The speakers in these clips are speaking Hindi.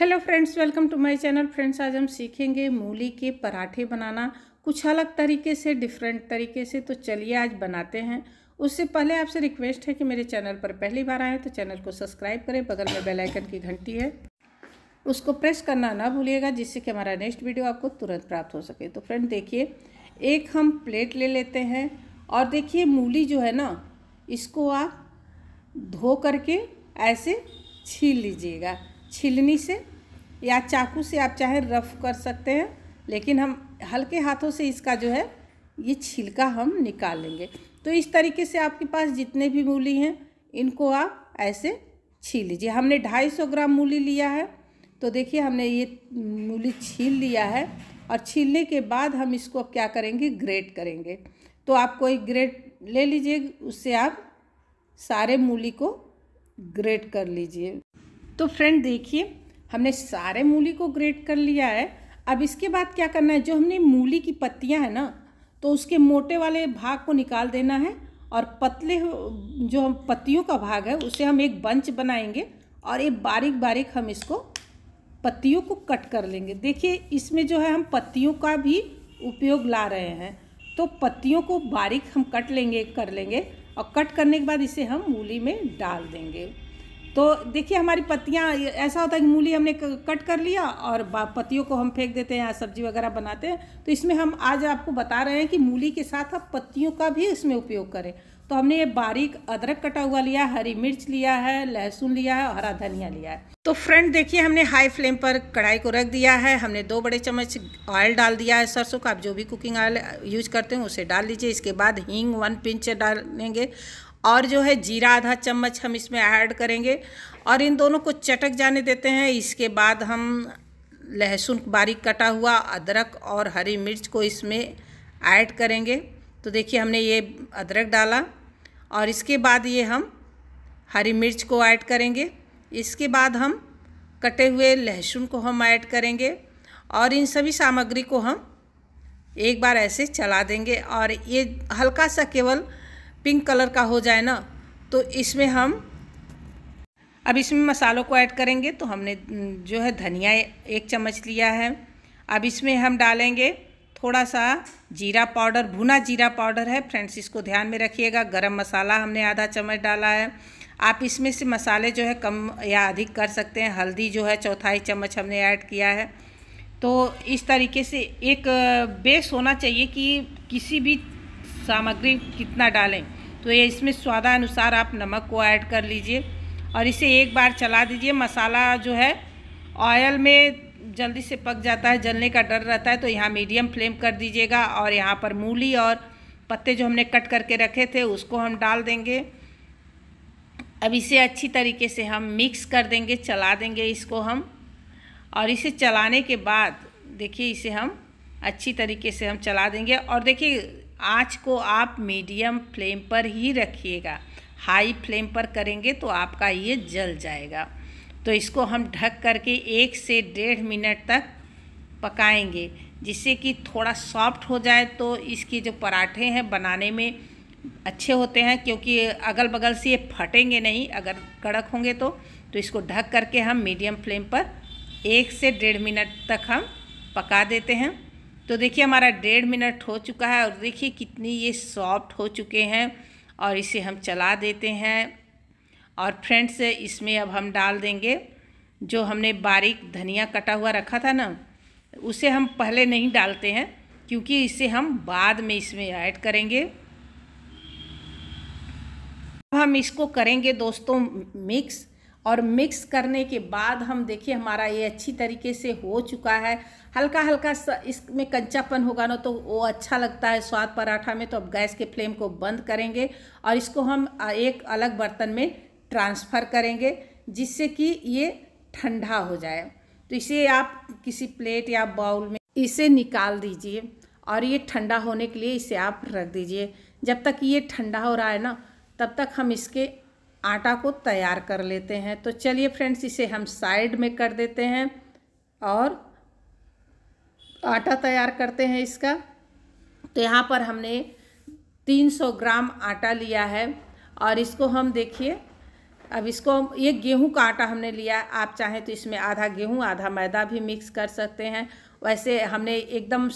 hello friends welcome to my channel friends आज हम सीखेंगे मूली के पराठे बनाना कुछ अलग तरीके से डिफरेंट तरीके से तो चलिए आज बनाते हैं उससे पहले आपसे रिक्वेस्ट है कि मेरे चैनल पर पहली बार आए तो चैनल को सब्सक्राइब करें बगल में बेल आइकन की घंटी है उसको प्रेस करना ना भूलिएगा जिससे कि हमारा नेक्स्ट वीडियो आपको तुरंत प्राप्त हो सके तो फ्रेंड देखिए एक हम प्लेट ले लेते हैं और देखिए मूली जो है ना इसको आप धो करके ऐसे छील लीजिएगा छिलनी से या चाकू से आप चाहे रफ कर सकते हैं लेकिन हम हल्के हाथों से इसका जो है ये छिलका हम निकाल लेंगे तो इस तरीके से आपके पास जितने भी मूली हैं इनको आप ऐसे छील लीजिए हमने ढाई सौ ग्राम मूली लिया है तो देखिए हमने ये मूली छील लिया है और छीलने के बाद हम इसको अब क्या करेंगे ग्रेट करेंगे तो आप कोई ग्रेट ले लीजिए उससे आप सारे मूली को ग्रेट कर लीजिए तो फ्रेंड देखिए हमने सारे मूली को ग्रेट कर लिया है अब इसके बाद क्या करना है जो हमने मूली की पत्तियां हैं ना तो उसके मोटे वाले भाग को निकाल देना है और पतले जो हम पत्तियों का भाग है उसे हम एक बंच बनाएंगे और ये बारीक बारीक हम इसको पत्तियों को कट कर लेंगे देखिए इसमें जो है हम पत्तियों का भी उपयोग ला रहे हैं तो पत्तियों को बारीक हम कट लेंगे कर लेंगे और कट करने के बाद इसे हम मूली में डाल देंगे तो देखिए हमारी पत्तियाँ ऐसा होता है कि मूली हमने कट कर लिया और पत्तियों को हम फेंक देते हैं या सब्जी वगैरह बनाते हैं तो इसमें हम आज आपको बता रहे हैं कि मूली के साथ आप पत्तियों का भी इसमें उपयोग करें तो हमने ये बारीक अदरक कटा हुआ लिया हरी मिर्च लिया है लहसुन लिया है हरा धनिया लिया है तो फ्रेंड देखिए हमने हाई फ्लेम पर कढ़ाई को रख दिया है हमने दो बड़े चम्मच ऑयल डाल दिया है सरसों का आप जो भी कुकिंग ऑयल यूज करते हैं उसे डाल लीजिए इसके बाद हींग वन पिंच डालेंगे और जो है जीरा आधा चम्मच हम इसमें ऐड करेंगे और इन दोनों को चटक जाने देते हैं इसके बाद हम लहसुन बारीक कटा हुआ अदरक और हरी मिर्च को इसमें ऐड करेंगे तो देखिए हमने ये अदरक डाला और इसके बाद ये हम हरी मिर्च को ऐड करेंगे इसके बाद हम कटे हुए लहसुन को हम ऐड करेंगे और इन सभी सामग्री को हम एक बार ऐसे चला देंगे और ये हल्का सा केवल पिंक कलर का हो जाए ना तो इसमें हम अब इसमें मसालों को ऐड करेंगे तो हमने जो है धनिया एक चम्मच लिया है अब इसमें हम डालेंगे थोड़ा सा जीरा पाउडर भुना जीरा पाउडर है फ्रेंड्स इसको ध्यान में रखिएगा गरम मसाला हमने आधा चम्मच डाला है आप इसमें से मसाले जो है कम या अधिक कर सकते हैं हल्दी जो है चौथाई चम्मच हमने ऐड किया है तो इस तरीके से एक बेस होना चाहिए कि किसी भी सामग्री कितना डालें तो ये इसमें स्वादानुसार आप नमक को ऐड कर लीजिए और इसे एक बार चला दीजिए मसाला जो है ऑयल में जल्दी से पक जाता है जलने का डर रहता है तो यहाँ मीडियम फ्लेम कर दीजिएगा और यहाँ पर मूली और पत्ते जो हमने कट करके रखे थे उसको हम डाल देंगे अब इसे अच्छी तरीके से हम मिक्स कर देंगे चला देंगे इसको हम और इसे चलाने के बाद देखिए इसे हम अच्छी तरीके से हम चला देंगे और देखिए आँच को आप मीडियम फ्लेम पर ही रखिएगा हाई फ्लेम पर करेंगे तो आपका ये जल जाएगा तो इसको हम ढक करके एक से डेढ़ मिनट तक पकाएंगे जिससे कि थोड़ा सॉफ्ट हो जाए तो इसके जो पराठे हैं बनाने में अच्छे होते हैं क्योंकि अगल बगल से ये फटेंगे नहीं अगर कड़क होंगे तो तो इसको ढक करके हम मीडियम फ्लेम पर एक से डेढ़ मिनट तक हम पका देते हैं तो देखिए हमारा डेढ़ मिनट हो चुका है और देखिए कितनी ये सॉफ्ट हो चुके हैं और इसे हम चला देते हैं और फ्रेंड्स इसमें अब हम डाल देंगे जो हमने बारीक धनिया कटा हुआ रखा था ना उसे हम पहले नहीं डालते हैं क्योंकि इसे हम बाद में इसमें ऐड करेंगे अब हम इसको करेंगे दोस्तों मिक्स और मिक्स करने के बाद हम देखिए हमारा ये अच्छी तरीके से हो चुका है हल्का हल्का इसमें कंचापन होगा ना तो वो अच्छा लगता है स्वाद पराठा में तो अब गैस के फ्लेम को बंद करेंगे और इसको हम एक अलग बर्तन में ट्रांसफ़र करेंगे जिससे कि ये ठंडा हो जाए तो इसे आप किसी प्लेट या बाउल में इसे निकाल दीजिए और ये ठंडा होने के लिए इसे आप रख दीजिए जब तक ये ठंडा हो रहा है ना तब तक हम इसके आटा को तैयार कर लेते हैं तो चलिए फ्रेंड्स इसे हम साइड में कर देते हैं और आटा तैयार करते हैं इसका तो यहाँ पर हमने 300 ग्राम आटा लिया है और इसको हम देखिए अब इसको ये गेहूं का आटा हमने लिया आप चाहें तो इसमें आधा गेहूं आधा मैदा भी मिक्स कर सकते हैं वैसे हमने एकदम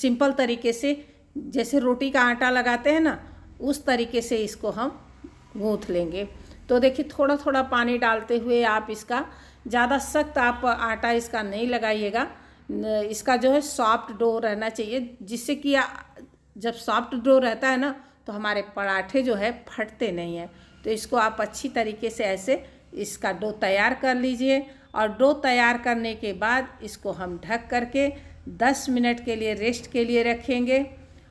सिंपल तरीके से जैसे रोटी का आटा लगाते हैं ना उस तरीके से इसको हम गूँथ लेंगे तो देखिए थोड़ा थोड़ा पानी डालते हुए आप इसका ज़्यादा सख्त आप आटा इसका नहीं लगाइएगा इसका जो है सॉफ्ट डो रहना चाहिए जिससे कि जब सॉफ्ट डो रहता है ना तो हमारे पराठे जो है फटते नहीं हैं तो इसको आप अच्छी तरीके से ऐसे इसका डो तैयार कर लीजिए और डो तैयार करने के बाद इसको हम ढक करके 10 मिनट के लिए रेस्ट के लिए रखेंगे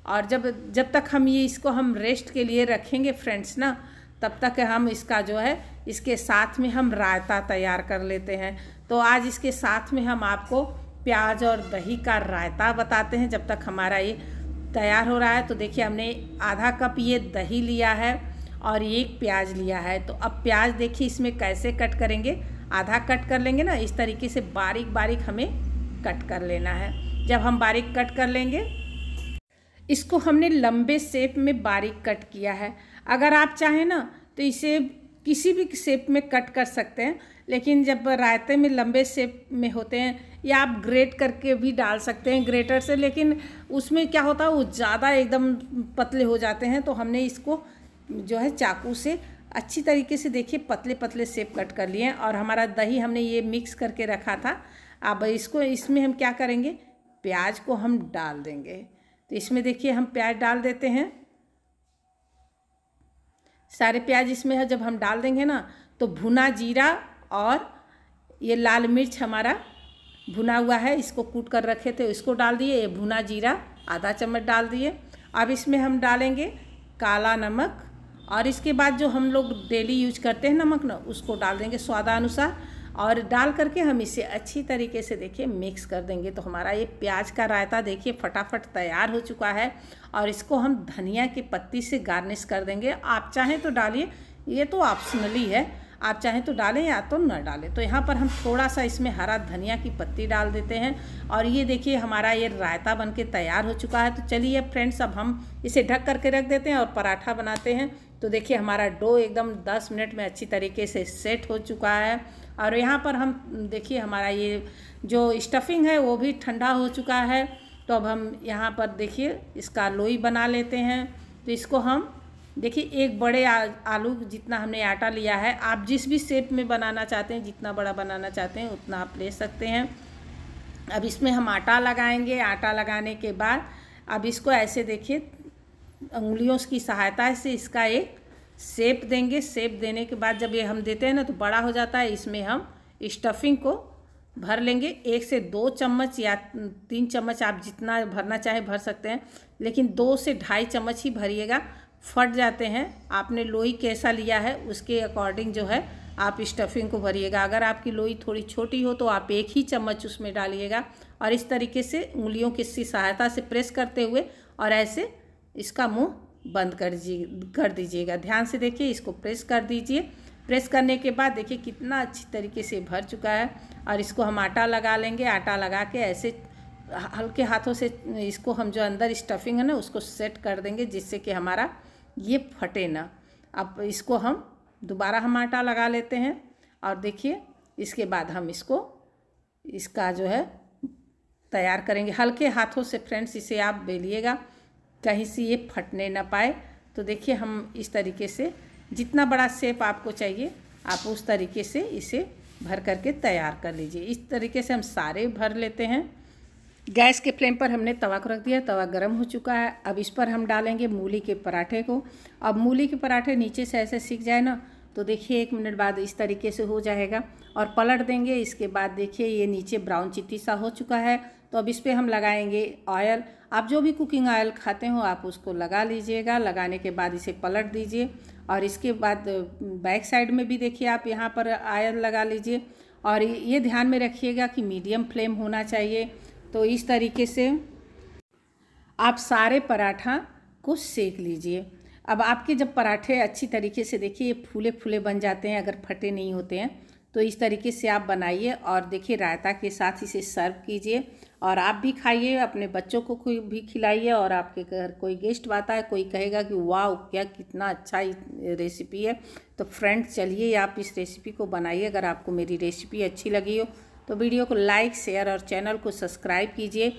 और जब जब तक हम ये इसको हम रेस्ट के लिए रखेंगे फ्रेंड्स ना तब तक हम इसका जो है इसके साथ में हम रायता तैयार कर लेते हैं तो आज इसके साथ में हम आपको प्याज और दही का रायता बताते हैं जब तक हमारा ये तैयार हो रहा है तो देखिए हमने आधा कप ये दही लिया है और एक प्याज लिया है तो अब प्याज देखिए इसमें कैसे कट करेंगे आधा कट कर लेंगे ना इस तरीके से बारीक बारीक हमें कट कर लेना है जब हम बारीक कट कर लेंगे इसको हमने लंबे सेप में बारीक कट किया है अगर आप चाहें ना तो इसे किसी भी शेप में कट कर सकते हैं लेकिन जब रायते में लंबे शेप में होते हैं या आप ग्रेट करके भी डाल सकते हैं ग्रेटर से लेकिन उसमें क्या होता है वो ज़्यादा एकदम पतले हो जाते हैं तो हमने इसको जो है चाकू से अच्छी तरीके से देखिए पतले पतले सेप कट कर लिए और हमारा दही हमने ये मिक्स करके रखा था अब इसको इसमें हम क्या करेंगे प्याज को हम डाल देंगे तो इसमें देखिए हम प्याज डाल देते हैं सारे प्याज इसमें है जब हम डाल देंगे ना तो भुना जीरा और ये लाल मिर्च हमारा भुना हुआ है इसको कूट कर रखे थे इसको डाल दिए ये भुना जीरा आधा चम्मच डाल दिए अब इसमें हम डालेंगे काला नमक और इसके बाद जो हम लोग डेली यूज करते हैं नमक ना उसको डाल देंगे स्वादानुसार और डाल करके हम इसे अच्छी तरीके से देखिए मिक्स कर देंगे तो हमारा ये प्याज का रायता देखिए फटाफट तैयार हो चुका है और इसको हम धनिया की पत्ती से गार्निश कर देंगे आप चाहें तो डालिए ये तो ऑप्शनली है आप चाहें तो डालें या तो न डालें तो यहाँ पर हम थोड़ा सा इसमें हरा धनिया की पत्ती डाल देते हैं और ये देखिए हमारा ये रायता बन के तैयार हो चुका है तो चलिए फ्रेंड्स अब हम इसे ढक करके रख देते हैं और पराठा बनाते हैं तो देखिए हमारा डो एकदम 10 मिनट में अच्छी तरीके से सेट हो चुका है और यहाँ पर हम देखिए हमारा ये जो स्टफिंग है वो भी ठंडा हो चुका है तो अब हम यहाँ पर देखिए इसका लोई बना लेते हैं तो इसको हम देखिए एक बड़े आ, आलू जितना हमने आटा लिया है आप जिस भी शेप में बनाना चाहते हैं जितना बड़ा बनाना चाहते हैं उतना आप ले सकते हैं अब इसमें हम आटा लगाएंगे आटा लगाने के बाद अब इसको ऐसे देखिए उंगलियों की सहायता से इसका एक सेप देंगे सेप देने के बाद जब ये हम देते हैं ना तो बड़ा हो जाता है इसमें हम स्टफिंग को भर लेंगे एक से दो चम्मच या तीन चम्मच आप जितना भरना चाहे भर सकते हैं लेकिन दो से ढाई चम्मच ही भरिएगा फट जाते हैं आपने लोई कैसा लिया है उसके अकॉर्डिंग जो है आप स्टफिंग को भरिएगा अगर आपकी लोई थोड़ी छोटी हो तो आप एक ही चम्मच उसमें डालिएगा और इस तरीके से उंगलियों की सहायता से प्रेस करते हुए और ऐसे इसका मुंह बंद कर कर दीजिएगा ध्यान से देखिए इसको प्रेस कर दीजिए प्रेस करने के बाद देखिए कितना अच्छी तरीके से भर चुका है और इसको हम आटा लगा लेंगे आटा लगा के ऐसे हल्के हाथों से इसको हम जो अंदर स्टफिंग है ना उसको सेट कर देंगे जिससे कि हमारा ये फटे ना अब इसको हम दोबारा हम आटा लगा लेते हैं और देखिए इसके बाद हम इसको इसका जो है तैयार करेंगे हल्के हाथों से फ्रेंड्स इसे आप बेलिएगा कहीं से ये फटने ना पाए तो देखिए हम इस तरीके से जितना बड़ा सेप आपको चाहिए आप उस तरीके से इसे भर करके तैयार कर लीजिए इस तरीके से हम सारे भर लेते हैं गैस के फ्लेम पर हमने तवा को रख दिया तवा गर्म हो चुका है अब इस पर हम डालेंगे मूली के पराठे को अब मूली के पराठे नीचे से ऐसे सीख जाए ना तो देखिए एक मिनट बाद इस तरीके से हो जाएगा और पलट देंगे इसके बाद देखिए ये नीचे ब्राउन चिट्टी सा हो चुका है तो अब इस पर हम लगाएंगे ऑयल आप जो भी कुकिंग ऑयल खाते हो आप उसको लगा लीजिएगा लगाने के बाद इसे पलट दीजिए और इसके बाद बैक साइड में भी देखिए आप यहाँ पर आयल लगा लीजिए और ये ध्यान में रखिएगा कि मीडियम फ्लेम होना चाहिए तो इस तरीके से आप सारे पराठा को सेक लीजिए अब आपके जब पराठे अच्छी तरीके से देखिए फूले फूले बन जाते हैं अगर फटे नहीं होते हैं तो इस तरीके से आप बनाइए और देखिए रायता के साथ इसे सर्व कीजिए और आप भी खाइए अपने बच्चों को भी खिलाइए और आपके घर कोई गेस्ट आता है कोई कहेगा कि वाह क्या कितना अच्छा रेसिपी है तो फ्रेंड्स चलिए आप इस रेसिपी को बनाइए अगर आपको मेरी रेसिपी अच्छी लगी हो तो वीडियो को लाइक शेयर और चैनल को सब्सक्राइब कीजिए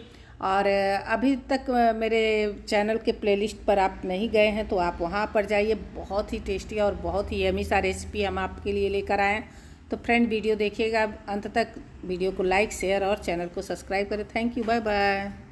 और अभी तक मेरे चैनल के प्लेलिस्ट पर आप नहीं गए हैं तो आप वहाँ पर जाइए बहुत ही टेस्टी और बहुत ही यमी सा रेसिपी हम आपके लिए लेकर आए हैं तो फ्रेंड वीडियो देखिएगा अंत तक वीडियो को लाइक शेयर और चैनल को सब्सक्राइब करें थैंक यू बाय बाय